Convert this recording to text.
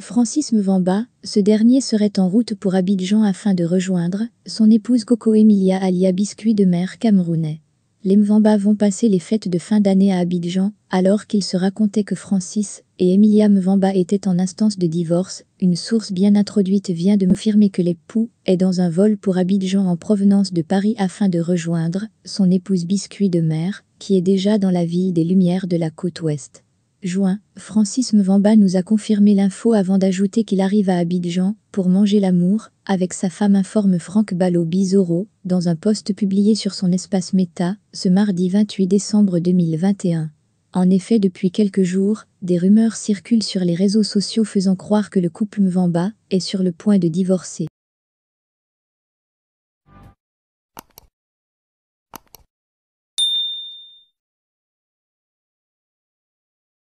Francis Mvamba, ce dernier serait en route pour Abidjan afin de rejoindre son épouse Coco Emilia alia Biscuit de mer camerounais. Les Mvamba vont passer les fêtes de fin d'année à Abidjan, alors qu'il se racontait que Francis et Emilia Mvamba étaient en instance de divorce, une source bien introduite vient de m'affirmer que l'époux est dans un vol pour Abidjan en provenance de Paris afin de rejoindre son épouse Biscuit de mer, qui est déjà dans la ville des Lumières de la côte ouest juin, Francis Mvamba nous a confirmé l'info avant d'ajouter qu'il arrive à Abidjan pour manger l'amour avec sa femme informe Franck balot Bizoro dans un post publié sur son espace Meta ce mardi 28 décembre 2021. En effet, depuis quelques jours, des rumeurs circulent sur les réseaux sociaux faisant croire que le couple Mvamba est sur le point de divorcer.